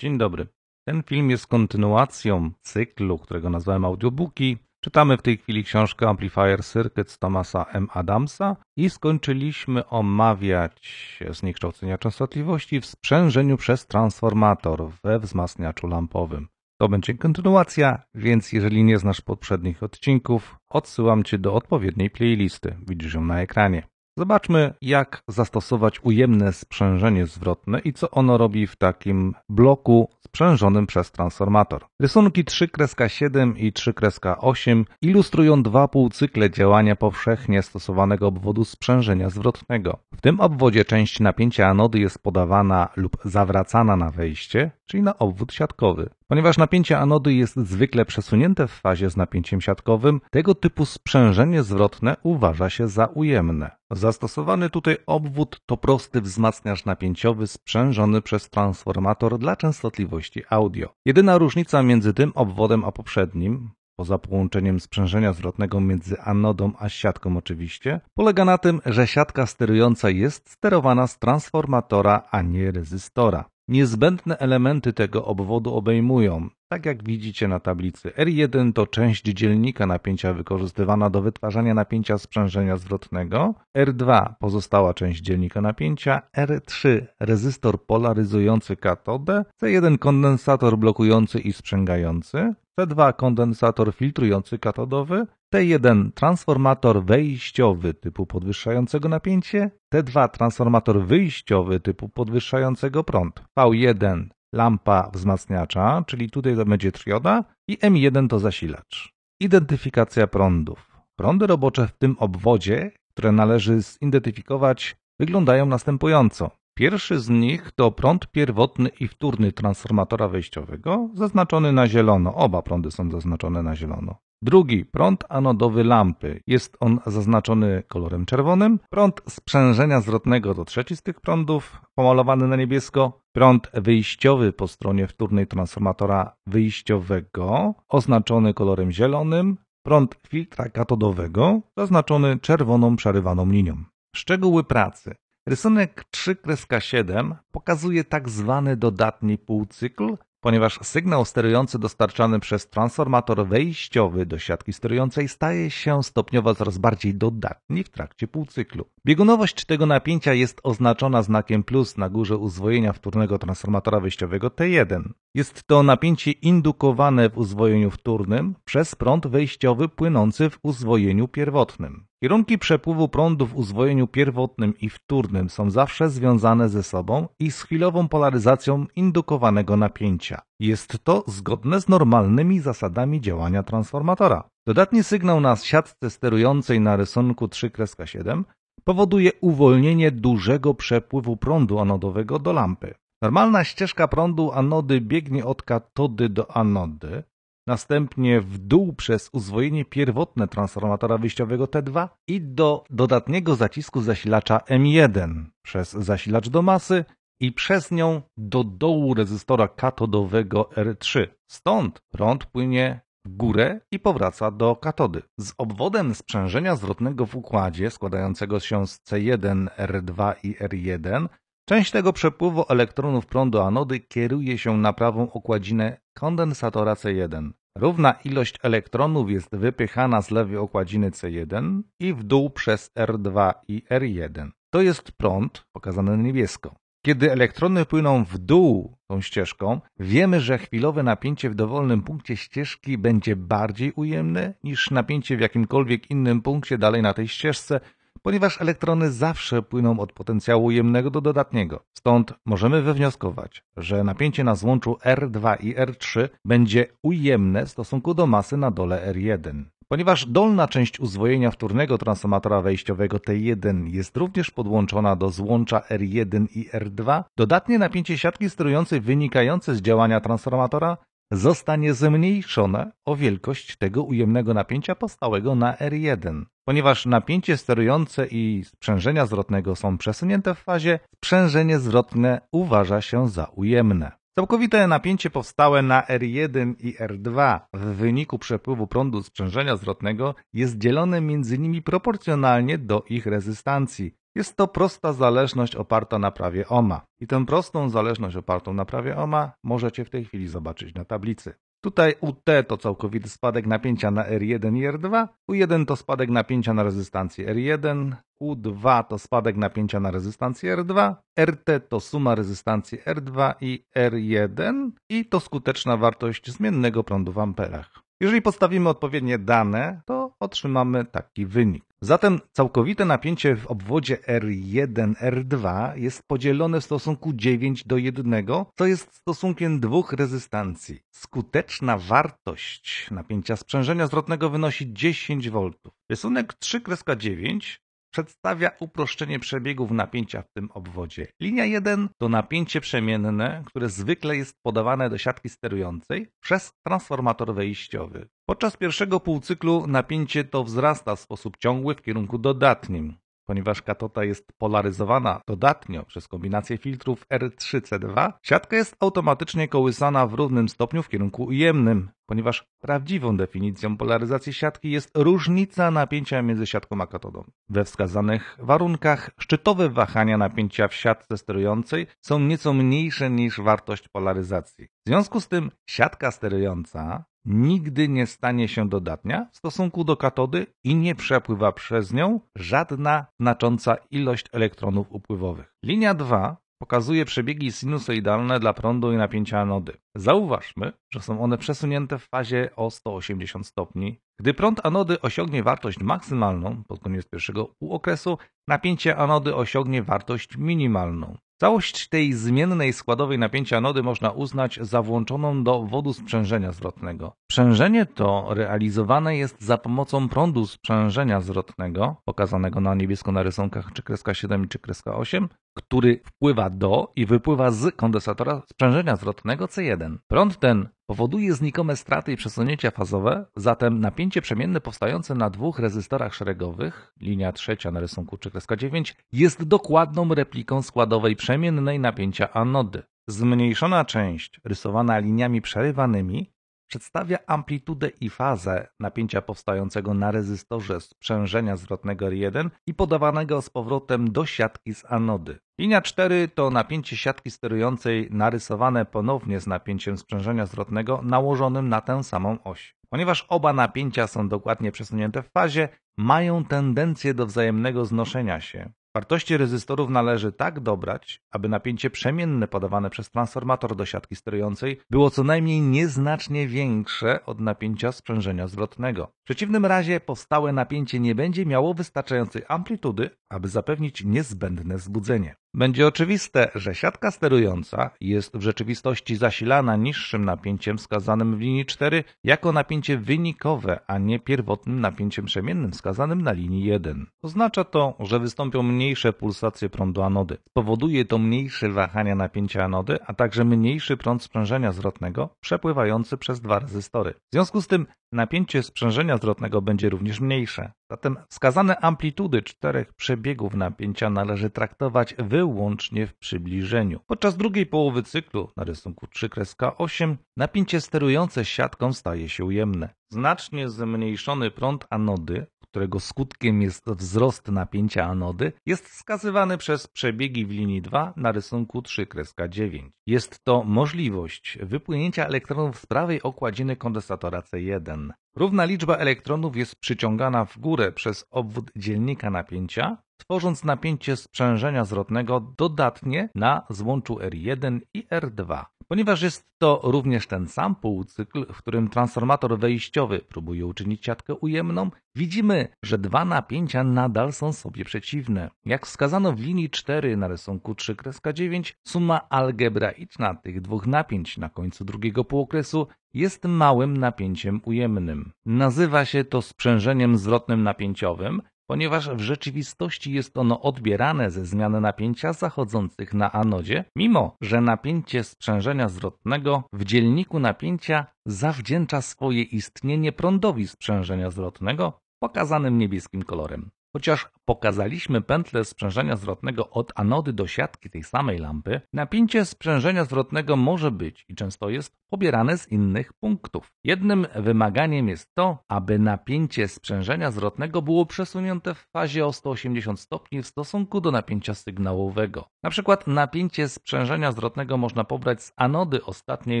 Dzień dobry. Ten film jest kontynuacją cyklu, którego nazwałem audiobooki. Czytamy w tej chwili książkę Amplifier Circuits Thomasa M. Adamsa i skończyliśmy omawiać zniekształcenia częstotliwości w sprzężeniu przez transformator we wzmacniaczu lampowym. To będzie kontynuacja, więc jeżeli nie znasz poprzednich odcinków, odsyłam Cię do odpowiedniej playlisty. Widzisz ją na ekranie. Zobaczmy, jak zastosować ujemne sprzężenie zwrotne i co ono robi w takim bloku sprzężonym przez transformator. Rysunki 3.7 i 3.8 ilustrują dwa półcykle działania powszechnie stosowanego obwodu sprzężenia zwrotnego. W tym obwodzie część napięcia anody jest podawana lub zawracana na wejście, czyli na obwód siatkowy. Ponieważ napięcie anody jest zwykle przesunięte w fazie z napięciem siatkowym, tego typu sprzężenie zwrotne uważa się za ujemne. Zastosowany tutaj obwód to prosty wzmacniacz napięciowy sprzężony przez transformator dla częstotliwości audio. Jedyna różnica między tym obwodem a poprzednim poza połączeniem sprzężenia zwrotnego między anodą a siatką oczywiście, polega na tym, że siatka sterująca jest sterowana z transformatora, a nie rezystora. Niezbędne elementy tego obwodu obejmują tak jak widzicie na tablicy, R1 to część dzielnika napięcia wykorzystywana do wytwarzania napięcia sprzężenia zwrotnego, R2 pozostała część dzielnika napięcia, R3 rezystor polaryzujący katodę, C1 kondensator blokujący i sprzęgający, C2 kondensator filtrujący katodowy, T1 transformator wejściowy typu podwyższającego napięcie, T2 transformator wyjściowy typu podwyższającego prąd, V1 lampa wzmacniacza, czyli tutaj to będzie trioda i M1 to zasilacz. Identyfikacja prądów. Prądy robocze w tym obwodzie, które należy zidentyfikować, wyglądają następująco. Pierwszy z nich to prąd pierwotny i wtórny transformatora wejściowego, zaznaczony na zielono. Oba prądy są zaznaczone na zielono. Drugi prąd anodowy lampy. Jest on zaznaczony kolorem czerwonym. Prąd sprzężenia zwrotnego to trzeci z tych prądów, pomalowany na niebiesko. Prąd wyjściowy po stronie wtórnej transformatora wyjściowego, oznaczony kolorem zielonym. Prąd filtra katodowego, zaznaczony czerwoną przerywaną linią. Szczegóły pracy. Rysunek 3-7 pokazuje tak zwany dodatni półcykl, ponieważ sygnał sterujący dostarczany przez transformator wejściowy do siatki sterującej staje się stopniowo coraz bardziej dodatni w trakcie półcyklu. Biegunowość tego napięcia jest oznaczona znakiem plus na górze uzwojenia wtórnego transformatora wejściowego T1. Jest to napięcie indukowane w uzwojeniu wtórnym przez prąd wejściowy płynący w uzwojeniu pierwotnym. Kierunki przepływu prądu w uzwojeniu pierwotnym i wtórnym są zawsze związane ze sobą i z chwilową polaryzacją indukowanego napięcia. Jest to zgodne z normalnymi zasadami działania transformatora. Dodatni sygnał na siatce sterującej na rysunku 3.7 powoduje uwolnienie dużego przepływu prądu anodowego do lampy. Normalna ścieżka prądu anody biegnie od katody do anody, następnie w dół przez uzwojenie pierwotne transformatora wyjściowego T2 i do dodatniego zacisku zasilacza M1 przez zasilacz do masy i przez nią do dołu rezystora katodowego R3. Stąd prąd płynie w górę i powraca do katody. Z obwodem sprzężenia zwrotnego w układzie składającego się z C1, R2 i R1 część tego przepływu elektronów prądu anody kieruje się na prawą okładzinę kondensatora C1. Równa ilość elektronów jest wypychana z lewej okładziny C1 i w dół przez R2 i R1. To jest prąd pokazany na niebiesko. Kiedy elektrony płyną w dół tą ścieżką, wiemy, że chwilowe napięcie w dowolnym punkcie ścieżki będzie bardziej ujemne niż napięcie w jakimkolwiek innym punkcie dalej na tej ścieżce, ponieważ elektrony zawsze płyną od potencjału ujemnego do dodatniego. Stąd możemy wywnioskować, że napięcie na złączu R2 i R3 będzie ujemne w stosunku do masy na dole R1. Ponieważ dolna część uzwojenia wtórnego transformatora wejściowego T1 jest również podłączona do złącza R1 i R2, dodatnie napięcie siatki sterującej wynikające z działania transformatora zostanie zmniejszone o wielkość tego ujemnego napięcia powstałego na R1 ponieważ napięcie sterujące i sprzężenia zwrotnego są przesunięte w fazie, sprzężenie zwrotne uważa się za ujemne. Całkowite napięcie powstałe na R1 i R2 w wyniku przepływu prądu sprzężenia zwrotnego jest dzielone między nimi proporcjonalnie do ich rezystancji. Jest to prosta zależność oparta na prawie Ohma. I tę prostą zależność opartą na prawie Ohma możecie w tej chwili zobaczyć na tablicy. Tutaj Ut to całkowity spadek napięcia na R1 i R2, u 1 to spadek napięcia na rezystancję R1, u 2 to spadek napięcia na rezystancję R2, RT to suma rezystancji R2 i R1 i to skuteczna wartość zmiennego prądu w amperach. Jeżeli podstawimy odpowiednie dane, to otrzymamy taki wynik. Zatem całkowite napięcie w obwodzie R1-R2 jest podzielone w stosunku 9 do 1, co jest stosunkiem dwóch rezystancji. Skuteczna wartość napięcia sprzężenia zwrotnego wynosi 10 V. Rysunek 3,9 przedstawia uproszczenie przebiegów napięcia w tym obwodzie. Linia 1 to napięcie przemienne, które zwykle jest podawane do siatki sterującej przez transformator wejściowy. Podczas pierwszego półcyklu napięcie to wzrasta w sposób ciągły w kierunku dodatnim. Ponieważ katoda jest polaryzowana dodatnio przez kombinację filtrów R3C2, siatka jest automatycznie kołysana w równym stopniu w kierunku ujemnym, ponieważ prawdziwą definicją polaryzacji siatki jest różnica napięcia między siatką a katodą. We wskazanych warunkach szczytowe wahania napięcia w siatce sterującej są nieco mniejsze niż wartość polaryzacji związku z tym siatka sterująca nigdy nie stanie się dodatnia w stosunku do katody i nie przepływa przez nią żadna znacząca ilość elektronów upływowych. Linia 2 pokazuje przebiegi sinusoidalne dla prądu i napięcia anody. Zauważmy, że są one przesunięte w fazie o 180 stopni. Gdy prąd anody osiągnie wartość maksymalną pod koniec pierwszego półokresu, napięcie anody osiągnie wartość minimalną. Całość tej zmiennej składowej napięcia nody można uznać za włączoną do wodu sprzężenia zwrotnego. Sprzężenie to realizowane jest za pomocą prądu sprzężenia zwrotnego, pokazanego na niebiesko na rysunkach czy kreska 7 czy kreska 8, który wpływa do i wypływa z kondensatora sprzężenia zwrotnego C1. Prąd ten powoduje znikome straty i przesunięcia fazowe, zatem napięcie przemienne powstające na dwóch rezystorach szeregowych, linia trzecia na rysunku czy kreska 9, jest dokładną repliką składowej przemiennej napięcia anody. Zmniejszona część, rysowana liniami przerywanymi, Przedstawia amplitudę i fazę napięcia powstającego na rezystorze sprzężenia zwrotnego r 1 i podawanego z powrotem do siatki z anody. Linia 4 to napięcie siatki sterującej narysowane ponownie z napięciem sprzężenia zwrotnego nałożonym na tę samą oś. Ponieważ oba napięcia są dokładnie przesunięte w fazie, mają tendencję do wzajemnego znoszenia się. Wartości rezystorów należy tak dobrać, aby napięcie przemienne podawane przez transformator do siatki sterującej było co najmniej nieznacznie większe od napięcia sprzężenia zwrotnego. W przeciwnym razie powstałe napięcie nie będzie miało wystarczającej amplitudy, aby zapewnić niezbędne wzbudzenie. Będzie oczywiste, że siatka sterująca jest w rzeczywistości zasilana niższym napięciem wskazanym w linii 4 jako napięcie wynikowe, a nie pierwotnym napięciem przemiennym wskazanym na linii 1. Oznacza to, że wystąpią mniejsze pulsacje prądu anody. Spowoduje to mniejsze wahania napięcia anody, a także mniejszy prąd sprzężenia zwrotnego przepływający przez dwa rezystory. W związku z tym napięcie sprzężenia zwrotnego będzie również mniejsze. Zatem wskazane amplitudy czterech przebiegów napięcia należy traktować wyłącznie w przybliżeniu. Podczas drugiej połowy cyklu na rysunku 3-8 napięcie sterujące siatką staje się ujemne. Znacznie zmniejszony prąd anody którego skutkiem jest wzrost napięcia anody, jest wskazywany przez przebiegi w linii 2 na rysunku 3,9. 9 Jest to możliwość wypłynięcia elektronów z prawej okładziny kondensatora C1. Równa liczba elektronów jest przyciągana w górę przez obwód dzielnika napięcia, tworząc napięcie sprzężenia zwrotnego dodatnie na złączu R1 i R2. Ponieważ jest to również ten sam półcykl, w którym transformator wejściowy próbuje uczynić siatkę ujemną, widzimy, że dwa napięcia nadal są sobie przeciwne. Jak wskazano w linii 4 na rysunku 3-9, suma algebraiczna tych dwóch napięć na końcu drugiego półokresu jest małym napięciem ujemnym. Nazywa się to sprzężeniem zwrotnym napięciowym Ponieważ w rzeczywistości jest ono odbierane ze zmian napięcia zachodzących na anodzie, mimo że napięcie sprzężenia zwrotnego w dzielniku napięcia zawdzięcza swoje istnienie prądowi sprzężenia zwrotnego pokazanym niebieskim kolorem. Chociaż pokazaliśmy pętlę sprzężenia zwrotnego od anody do siatki tej samej lampy, napięcie sprzężenia zwrotnego może być i często jest pobierane z innych punktów. Jednym wymaganiem jest to, aby napięcie sprzężenia zwrotnego było przesunięte w fazie o 180 stopni w stosunku do napięcia sygnałowego. Na przykład napięcie sprzężenia zwrotnego można pobrać z anody ostatniej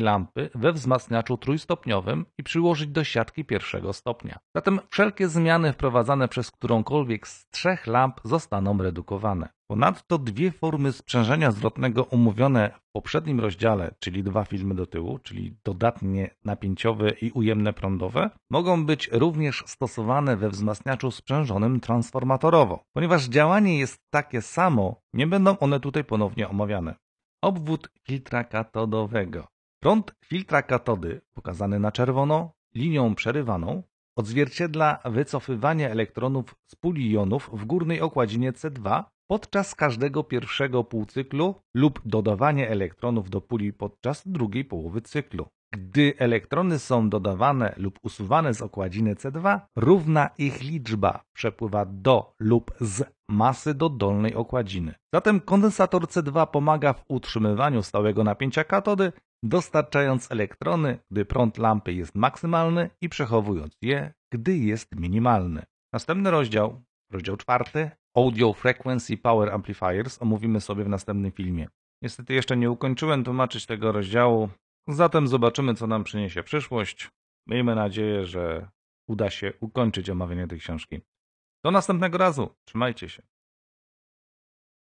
lampy we wzmacniaczu trójstopniowym i przyłożyć do siatki pierwszego stopnia. Zatem wszelkie zmiany wprowadzane przez którąkolwiek z trzech lamp zostaną redukowane. Ponadto dwie formy sprzężenia zwrotnego umówione w poprzednim rozdziale, czyli dwa filmy do tyłu, czyli dodatnie napięciowe i ujemne prądowe, mogą być również stosowane we wzmacniaczu sprzężonym transformatorowo. Ponieważ działanie jest takie samo, nie będą one tutaj ponownie omawiane. Obwód filtra katodowego. Prąd filtra katody, pokazany na czerwono, linią przerywaną, odzwierciedla wycofywanie elektronów z puli jonów w górnej okładzinie C2 podczas każdego pierwszego półcyklu lub dodawanie elektronów do puli podczas drugiej połowy cyklu. Gdy elektrony są dodawane lub usuwane z okładziny C2, równa ich liczba przepływa do lub z masy do dolnej okładziny. Zatem kondensator C2 pomaga w utrzymywaniu stałego napięcia katody, dostarczając elektrony, gdy prąd lampy jest maksymalny i przechowując je, gdy jest minimalny. Następny rozdział Rozdział czwarty. Audio Frequency Power Amplifiers omówimy sobie w następnym filmie. Niestety jeszcze nie ukończyłem tłumaczyć tego rozdziału, zatem zobaczymy, co nam przyniesie przyszłość. Miejmy nadzieję, że uda się ukończyć omawianie tej książki. Do następnego razu. Trzymajcie się.